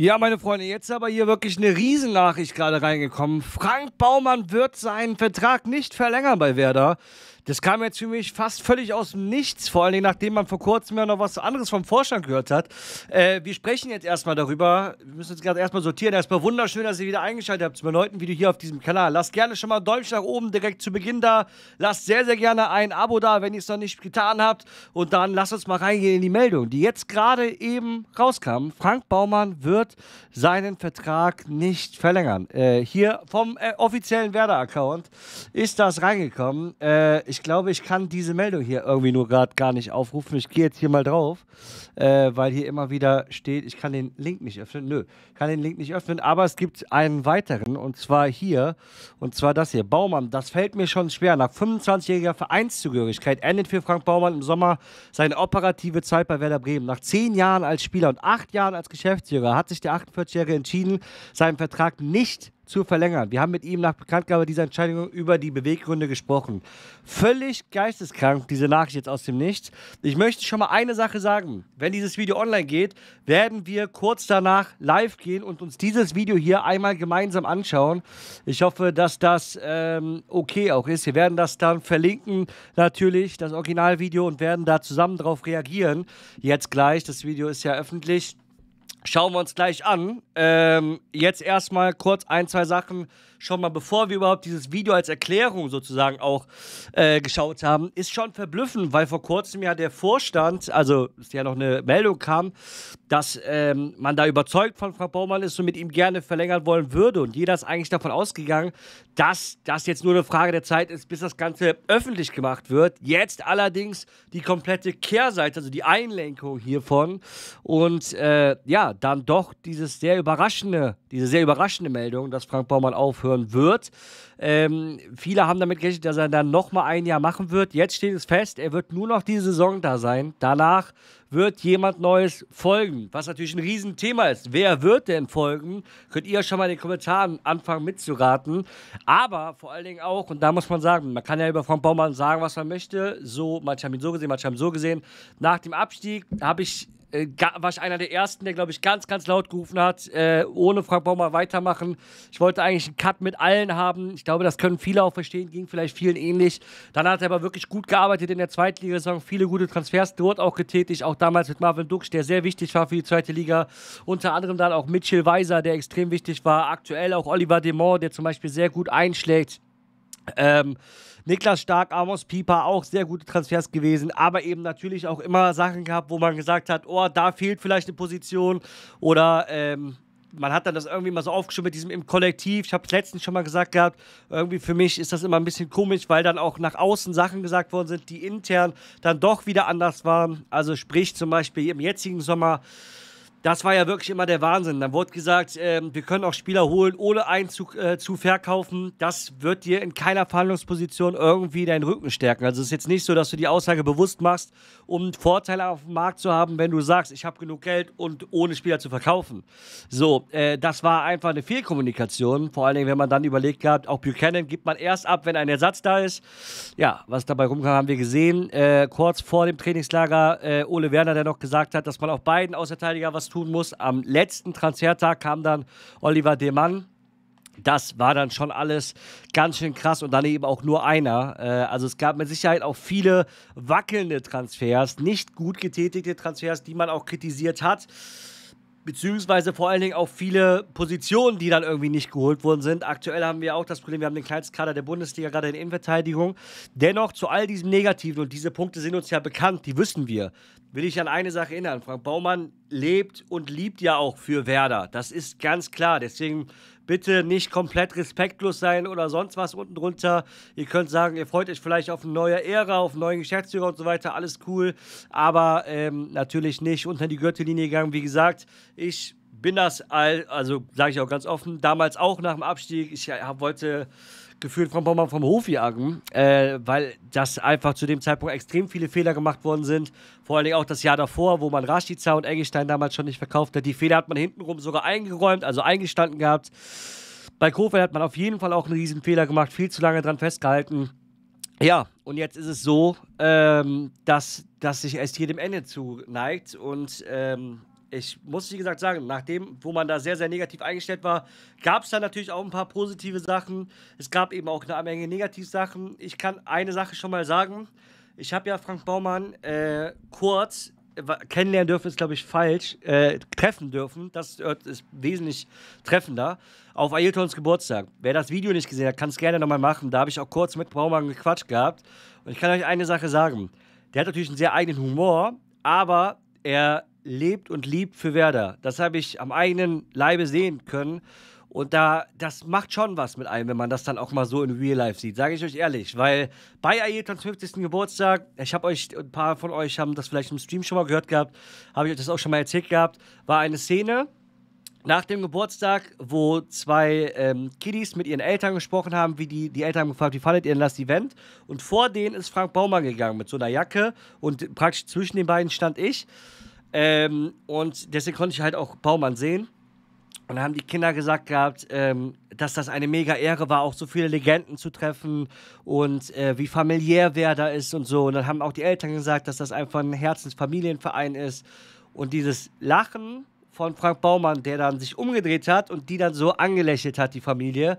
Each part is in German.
Ja, meine Freunde, jetzt aber hier wirklich eine Riesennachricht gerade reingekommen. Frank Baumann wird seinen Vertrag nicht verlängern bei Werder. Das kam jetzt für mich fast völlig aus dem Nichts, vor allen Dingen, nachdem man vor kurzem ja noch was anderes vom Vorstand gehört hat. Äh, wir sprechen jetzt erstmal darüber. Wir müssen jetzt gerade erstmal sortieren. Erstmal wunderschön, dass ihr wieder eingeschaltet habt zu meinem neuen Video hier auf diesem Kanal. Lasst gerne schon mal Däumchen nach oben direkt zu Beginn da. Lasst sehr, sehr gerne ein Abo da, wenn ihr es noch nicht getan habt. Und dann lasst uns mal reingehen in die Meldung, die jetzt gerade eben rauskam. Frank Baumann wird Stuttgart seinen Vertrag nicht verlängern. Äh, hier vom äh, offiziellen Werder-Account ist das reingekommen. Äh, ich glaube, ich kann diese Meldung hier irgendwie nur gerade gar nicht aufrufen. Ich gehe jetzt hier mal drauf, äh, weil hier immer wieder steht, ich kann den Link nicht öffnen. Nö, kann den Link nicht öffnen, aber es gibt einen weiteren und zwar hier und zwar das hier. Baumann, das fällt mir schon schwer. Nach 25-jähriger Vereinszugehörigkeit endet für Frank Baumann im Sommer seine operative Zeit bei Werder Bremen. Nach zehn Jahren als Spieler und acht Jahren als Geschäftsführer hat sich sich der 48-Jährige entschieden, seinen Vertrag nicht zu verlängern. Wir haben mit ihm nach Bekanntgabe dieser Entscheidung über die Beweggründe gesprochen. Völlig geisteskrank, diese Nachricht jetzt aus dem Nichts. Ich möchte schon mal eine Sache sagen. Wenn dieses Video online geht, werden wir kurz danach live gehen und uns dieses Video hier einmal gemeinsam anschauen. Ich hoffe, dass das ähm, okay auch ist. Wir werden das dann verlinken, natürlich, das Originalvideo und werden da zusammen drauf reagieren. Jetzt gleich, das Video ist ja öffentlich. Schauen wir uns gleich an. Ähm, jetzt erstmal kurz ein, zwei Sachen schon mal, bevor wir überhaupt dieses Video als Erklärung sozusagen auch äh, geschaut haben, ist schon verblüffend, weil vor kurzem ja der Vorstand, also ist ja noch eine Meldung kam, dass ähm, man da überzeugt von Frank Baumann ist und mit ihm gerne verlängern wollen würde. Und jeder ist eigentlich davon ausgegangen, dass das jetzt nur eine Frage der Zeit ist, bis das Ganze öffentlich gemacht wird. Jetzt allerdings die komplette Kehrseite, also die Einlenkung hiervon. Und äh, ja, dann doch dieses sehr überraschende, diese sehr überraschende Meldung, dass Frank Baumann aufhört aufhören wird. Ähm, viele haben damit gerechnet, dass er dann nochmal ein Jahr machen wird. Jetzt steht es fest, er wird nur noch diese Saison da sein. Danach wird jemand Neues folgen, was natürlich ein Riesenthema ist. Wer wird denn folgen? Könnt ihr schon mal in den Kommentaren anfangen mitzuraten. Aber vor allen Dingen auch, und da muss man sagen, man kann ja über Frank Baumann sagen, was man möchte. So, manche haben ihn so gesehen, manche haben ihn so gesehen. Nach dem Abstieg habe ich äh, war ich einer der ersten, der, glaube ich, ganz, ganz laut gerufen hat, äh, ohne Frank Baumer weitermachen. Ich wollte eigentlich einen Cut mit allen haben. Ich glaube, das können viele auch verstehen, ging vielleicht vielen ähnlich. Dann hat er aber wirklich gut gearbeitet in der zweiten Liga-Saison, viele gute Transfers dort auch getätigt, auch damals mit Marvin Dux, der sehr wichtig war für die zweite Liga. Unter anderem dann auch Mitchell Weiser, der extrem wichtig war. Aktuell auch Oliver Demont, der zum Beispiel sehr gut einschlägt. Ähm, Niklas Stark, Amos Pieper, auch sehr gute Transfers gewesen, aber eben natürlich auch immer Sachen gehabt, wo man gesagt hat, oh, da fehlt vielleicht eine Position oder ähm, man hat dann das irgendwie mal so aufgeschoben mit diesem im Kollektiv. Ich habe es letztens schon mal gesagt gehabt, irgendwie für mich ist das immer ein bisschen komisch, weil dann auch nach außen Sachen gesagt worden sind, die intern dann doch wieder anders waren. Also sprich zum Beispiel im jetzigen Sommer das war ja wirklich immer der Wahnsinn. Dann wurde gesagt, äh, wir können auch Spieler holen, ohne Einzug äh, zu verkaufen. Das wird dir in keiner Verhandlungsposition irgendwie deinen Rücken stärken. Also es ist jetzt nicht so, dass du die Aussage bewusst machst, um Vorteile auf dem Markt zu haben, wenn du sagst, ich habe genug Geld und ohne Spieler zu verkaufen. So, äh, das war einfach eine Fehlkommunikation. Vor allen Dingen, wenn man dann überlegt hat, auch Buchanan gibt man erst ab, wenn ein Ersatz da ist. Ja, was dabei rumkam, haben wir gesehen. Äh, kurz vor dem Trainingslager äh, Ole Werner, der noch gesagt hat, dass man auf beiden Außerteiliger was tun muss. Am letzten Transfertag kam dann Oliver Demann. Das war dann schon alles ganz schön krass und dann eben auch nur einer. Äh, also es gab mit Sicherheit auch viele wackelnde Transfers, nicht gut getätigte Transfers, die man auch kritisiert hat beziehungsweise vor allen Dingen auch viele Positionen, die dann irgendwie nicht geholt worden sind. Aktuell haben wir auch das Problem, wir haben den kleinsten Kader der Bundesliga gerade in Innenverteidigung. Dennoch zu all diesem Negativen und diese Punkte sind uns ja bekannt, die wissen wir. Will ich an eine Sache erinnern. Frank Baumann lebt und liebt ja auch für Werder. Das ist ganz klar. Deswegen Bitte nicht komplett respektlos sein oder sonst was unten drunter. Ihr könnt sagen, ihr freut euch vielleicht auf eine neue Ära, auf einen neuen Geschäftsführer und so weiter. Alles cool. Aber ähm, natürlich nicht unter die Gürtellinie gegangen. Wie gesagt, ich bin das, all, also sage ich auch ganz offen, damals auch nach dem Abstieg. Ich äh, hab, wollte gefühlt vom, vom, vom Hof äh, weil das einfach zu dem Zeitpunkt extrem viele Fehler gemacht worden sind. Vor allen Dingen auch das Jahr davor, wo man Rashica und Engelstein damals schon nicht verkauft hat. Die Fehler hat man hintenrum sogar eingeräumt, also eingestanden gehabt. Bei Kofeld hat man auf jeden Fall auch einen riesen Fehler gemacht, viel zu lange dran festgehalten. Ja, und jetzt ist es so, ähm, dass, dass sich erst hier dem Ende zuneigt und ähm, ich muss, wie gesagt, sagen, nachdem, wo man da sehr, sehr negativ eingestellt war, gab es da natürlich auch ein paar positive Sachen. Es gab eben auch eine Menge Negativsachen. Ich kann eine Sache schon mal sagen. Ich habe ja Frank Baumann äh, kurz kennenlernen dürfen, ist glaube ich falsch, äh, treffen dürfen, das ist wesentlich treffender, auf Ailtons Geburtstag. Wer das Video nicht gesehen hat, kann es gerne nochmal machen. Da habe ich auch kurz mit Baumann gequatscht gehabt. Und ich kann euch eine Sache sagen. Der hat natürlich einen sehr eigenen Humor, aber er lebt und liebt für Werder. Das habe ich am eigenen Leibe sehen können. Und da, das macht schon was mit einem, wenn man das dann auch mal so in Real Life sieht, sage ich euch ehrlich. Weil bei Ailtons 50. Geburtstag, ich habe euch, ein paar von euch haben das vielleicht im Stream schon mal gehört gehabt, habe ich euch das auch schon mal erzählt gehabt, war eine Szene nach dem Geburtstag, wo zwei ähm, Kiddies mit ihren Eltern gesprochen haben, wie die, die Eltern haben gefragt, wie fandet ihr denn das Event? Und vor denen ist Frank Baumann gegangen mit so einer Jacke und praktisch zwischen den beiden stand ich. Ähm, und deswegen konnte ich halt auch Baumann sehen. Und da haben die Kinder gesagt gehabt, ähm, dass das eine mega Ehre war, auch so viele Legenden zu treffen und äh, wie familiär wer da ist und so. Und dann haben auch die Eltern gesagt, dass das einfach ein Herzensfamilienverein ist. Und dieses Lachen von Frank Baumann, der dann sich umgedreht hat und die dann so angelächelt hat, die Familie,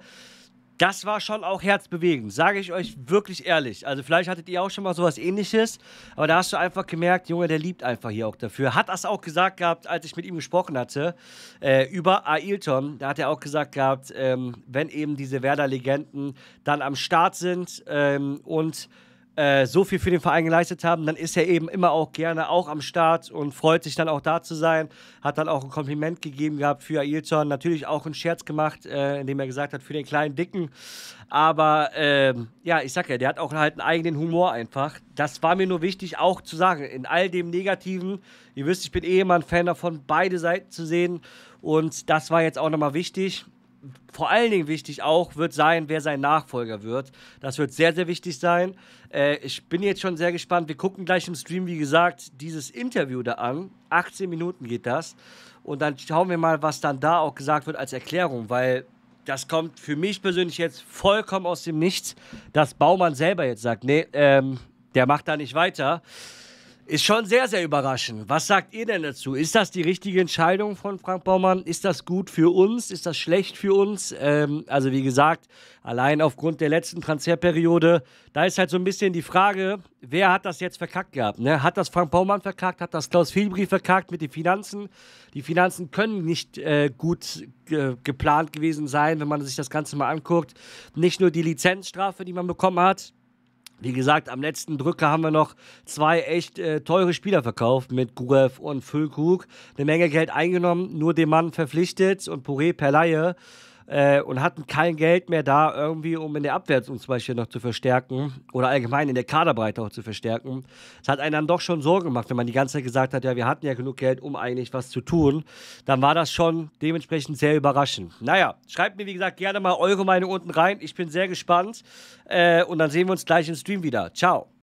das war schon auch herzbewegend, sage ich euch wirklich ehrlich. Also vielleicht hattet ihr auch schon mal sowas ähnliches, aber da hast du einfach gemerkt, Junge, der liebt einfach hier auch dafür. Hat das auch gesagt gehabt, als ich mit ihm gesprochen hatte, äh, über Ailton, da hat er auch gesagt gehabt, ähm, wenn eben diese Werder-Legenden dann am Start sind ähm, und äh, so viel für den Verein geleistet haben, dann ist er eben immer auch gerne auch am Start und freut sich dann auch da zu sein. Hat dann auch ein Kompliment gegeben gehabt für Ailton, natürlich auch einen Scherz gemacht, äh, indem er gesagt hat, für den kleinen Dicken. Aber ähm, ja, ich sag ja, der hat auch halt einen eigenen Humor einfach. Das war mir nur wichtig auch zu sagen, in all dem Negativen. Ihr wisst, ich bin eh immer ein Fan davon, beide Seiten zu sehen. Und das war jetzt auch nochmal wichtig vor allen Dingen wichtig auch wird sein, wer sein Nachfolger wird. Das wird sehr, sehr wichtig sein. Äh, ich bin jetzt schon sehr gespannt. Wir gucken gleich im Stream, wie gesagt, dieses Interview da an. 18 Minuten geht das. Und dann schauen wir mal, was dann da auch gesagt wird als Erklärung, weil das kommt für mich persönlich jetzt vollkommen aus dem Nichts, dass Baumann selber jetzt sagt, nee, ähm, der macht da nicht weiter. Ist schon sehr, sehr überraschend. Was sagt ihr denn dazu? Ist das die richtige Entscheidung von Frank Baumann? Ist das gut für uns? Ist das schlecht für uns? Ähm, also wie gesagt, allein aufgrund der letzten Transferperiode, da ist halt so ein bisschen die Frage, wer hat das jetzt verkackt gehabt? Ne? Hat das Frank Baumann verkackt? Hat das Klaus Filbri verkackt mit den Finanzen? Die Finanzen können nicht äh, gut ge geplant gewesen sein, wenn man sich das Ganze mal anguckt. Nicht nur die Lizenzstrafe, die man bekommen hat, wie gesagt, am letzten Drücker haben wir noch zwei echt äh, teure Spieler verkauft mit Gurev und Füllkrug. Eine Menge Geld eingenommen, nur dem Mann verpflichtet und Poré per Laie äh, und hatten kein Geld mehr da irgendwie, um in der Abwehr zum Beispiel noch zu verstärken oder allgemein in der Kaderbreite auch zu verstärken. Das hat einen dann doch schon Sorgen gemacht, wenn man die ganze Zeit gesagt hat, ja, wir hatten ja genug Geld, um eigentlich was zu tun, dann war das schon dementsprechend sehr überraschend. Naja, schreibt mir, wie gesagt, gerne mal eure Meinung unten rein. Ich bin sehr gespannt äh, und dann sehen wir uns gleich im Stream wieder. Ciao.